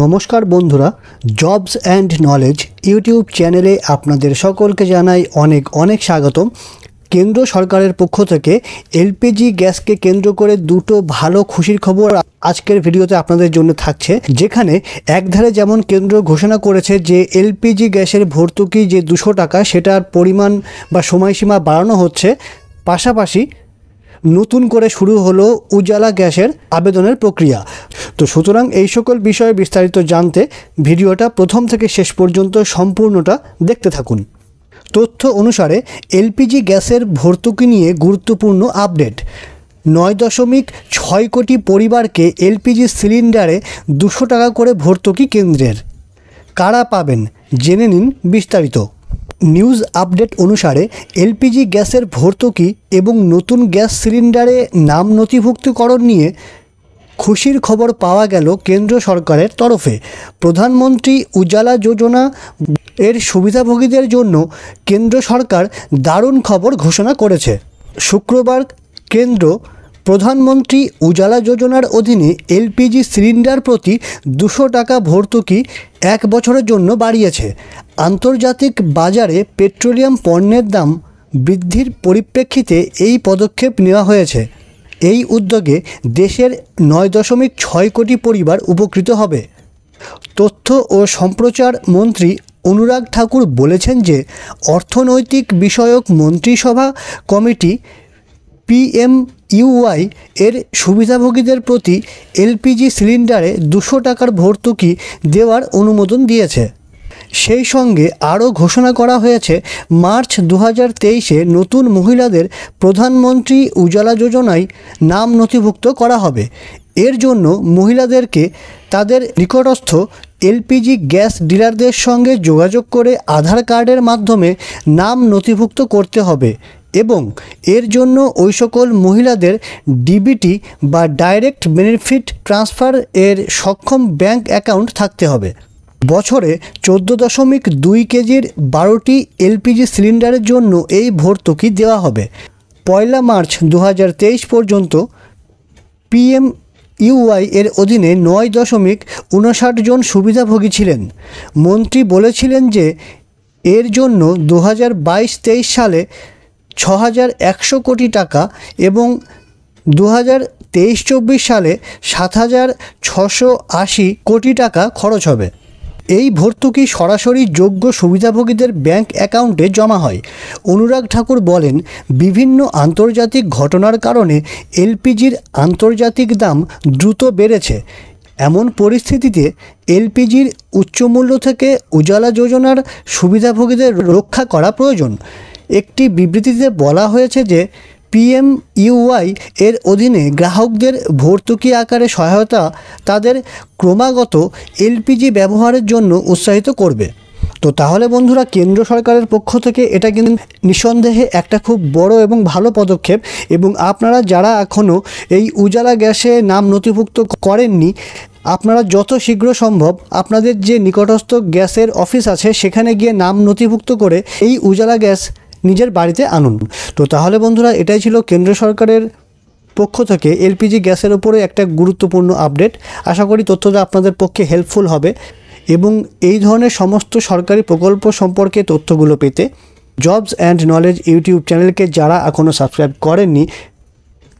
নমস্কার বন্ধুরা jobs and knowledge YouTube চ্যানেলে আপনাদের সকলকে জানাই অনেক অনেক স্বাগতম কেন্দ্র সরকারের পক্ষ থেকে এলপিজি গ্যাসকে কেন্দ্র করে দুটো ভালো খুশির খবর আজকের ভিডিওতে আপনাদের জন্য থাকছে যেখানে একধারে যেমন কেন্দ্র ঘোষণা করেছে যে এলপিজি গ্যাসের ভর্তুকি যে দুশো টাকা সেটার পরিমাণ বা সময়সীমা বাড়ানো হচ্ছে পাশাপাশি নতুন করে শুরু হলো উজালা গ্যাসের আবেদনের প্রক্রিয়া তো সুতরাং এই সকল বিষয়ে বিস্তারিত জানতে ভিডিওটা প্রথম থেকে শেষ পর্যন্ত সম্পূর্ণটা দেখতে থাকুন তথ্য অনুসারে এলপিজি গ্যাসের ভর্তুকি নিয়ে গুরুত্বপূর্ণ আপডেট নয় দশমিক ছয় কোটি পরিবারকে এলপিজি সিলিন্ডারে দুশো টাকা করে ভর্তুকি কেন্দ্রের কারা পাবেন জেনে নিন বিস্তারিত নিউজ আপডেট অনুসারে এলপিজি গ্যাসের ভর্তুকি এবং নতুন গ্যাস সিলিন্ডারে নাম নথিভুক্তিকরণ নিয়ে খুশির খবর পাওয়া গেল কেন্দ্র সরকারের তরফে প্রধানমন্ত্রী উজালা যোজনা এর সুবিধাভোগীদের জন্য কেন্দ্র সরকার দারুণ খবর ঘোষণা করেছে শুক্রবার কেন্দ্র প্রধানমন্ত্রী উজালা যোজনার অধীনে এলপিজি সিলিন্ডার প্রতি দুশো টাকা ভর্তুকি এক বছরের জন্য বাড়িয়েছে আন্তর্জাতিক বাজারে পেট্রোলিয়াম পণ্যের দাম বৃদ্ধির পরিপ্রেক্ষিতে এই পদক্ষেপ নেওয়া হয়েছে এই উদ্যোগে দেশের নয় দশমিক ছয় কোটি পরিবার উপকৃত হবে তথ্য ও সম্প্রচার মন্ত্রী অনুরাগ ঠাকুর বলেছেন যে অর্থনৈতিক বিষয়ক মন্ত্রিসভা কমিটি পিএমইউআই এর সুবিধাভোগীদের প্রতি এলপিজি সিলিন্ডারে দুশো টাকার ভর্তুকি দেওয়ার অনুমোদন দিয়েছে সেই সঙ্গে আরও ঘোষণা করা হয়েছে মার্চ দু হাজার তেইশে নতুন মহিলাদের প্রধানমন্ত্রী উজ্জ্বলা যোজনায় নাম নথিভুক্ত করা হবে এর জন্য মহিলাদেরকে তাদের নিকটস্থ এলপিজি গ্যাস ডিলারদের সঙ্গে যোগাযোগ করে আধার কার্ডের মাধ্যমে নাম নথিভুক্ত করতে হবে এবং এর জন্য ওই সকল মহিলাদের ডিবিটি বা ডাইরেক্ট বেনিফিট ট্রান্সফার এর সক্ষম ব্যাংক অ্যাকাউন্ট থাকতে হবে বছরে চোদ্দ দশমিক দুই কেজির বারোটি এলপিজি সিলিন্ডারের জন্য এই ভর্তুকি দেওয়া হবে পয়লা মার্চ দু পর্যন্ত পিএম ইউআই এর অধীনে নয় দশমিক উনষাট জন সুবিধাভোগী ছিলেন মন্ত্রী বলেছিলেন যে এর জন্য দু হাজার সালে ছ হাজার একশো কোটি টাকা এবং দু হাজার তেইশ চব্বিশ সালে সাত হাজার ছশো আশি কোটি টাকা খরচ হবে এই ভর্তুকি সরাসরি যোগ্য সুবিধাভোগীদের ব্যাংক অ্যাকাউন্টে জমা হয় অনুরাগ ঠাকুর বলেন বিভিন্ন আন্তর্জাতিক ঘটনার কারণে এলপিজির আন্তর্জাতিক দাম দ্রুত বেড়েছে এমন পরিস্থিতিতে এলপিজির উচ্চমূল্য থেকে উজালা যোজনার সুবিধাভোগীদের রক্ষা করা প্রয়োজন একটি বিবৃতিতে বলা হয়েছে যে পিএম ইউআই এর অধীনে গ্রাহকদের ভর্তুকি আকারে সহায়তা তাদের ক্রমাগত এলপিজি ব্যবহারের জন্য উৎসাহিত করবে তো তাহলে বন্ধুরা কেন্দ্র সরকারের পক্ষ থেকে এটা কিন্তু নিঃসন্দেহে একটা খুব বড় এবং ভালো পদক্ষেপ এবং আপনারা যারা এখনও এই উজালা গ্যাসে নাম নথিভুক্ত করেননি আপনারা যত শীঘ্র সম্ভব আপনাদের যে নিকটস্থ গ্যাসের অফিস আছে সেখানে গিয়ে নাম নথিভুক্ত করে এই উজালা গ্যাস নিজের বাড়িতে আনুন তো তাহলে বন্ধুরা এটাই ছিল কেন্দ্র সরকারের পক্ষ থেকে এলপিজি গ্যাসের ওপরে একটা গুরুত্বপূর্ণ আপডেট আশা করি তথ্যটা আপনাদের পক্ষে হেল্পফুল হবে এবং এই ধরনের সমস্ত সরকারি প্রকল্প সম্পর্কে তথ্যগুলো পেতে জবস অ্যান্ড নলেজ ইউটিউব চ্যানেলকে যারা এখনও সাবস্ক্রাইব করেননি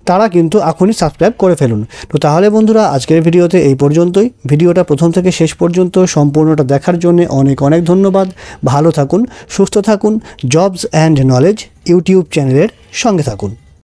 তারা কিন্তু এখনই সাবস্ক্রাইব করে ফেলুন তো তাহলে বন্ধুরা আজকের ভিডিওতে এই পর্যন্তই ভিডিওটা প্রথম থেকে শেষ পর্যন্ত সম্পূর্ণটা দেখার জন্য অনেক অনেক ধন্যবাদ ভালো থাকুন সুস্থ থাকুন জবস অ্যান্ড নলেজ ইউটিউব চ্যানেলের সঙ্গে থাকুন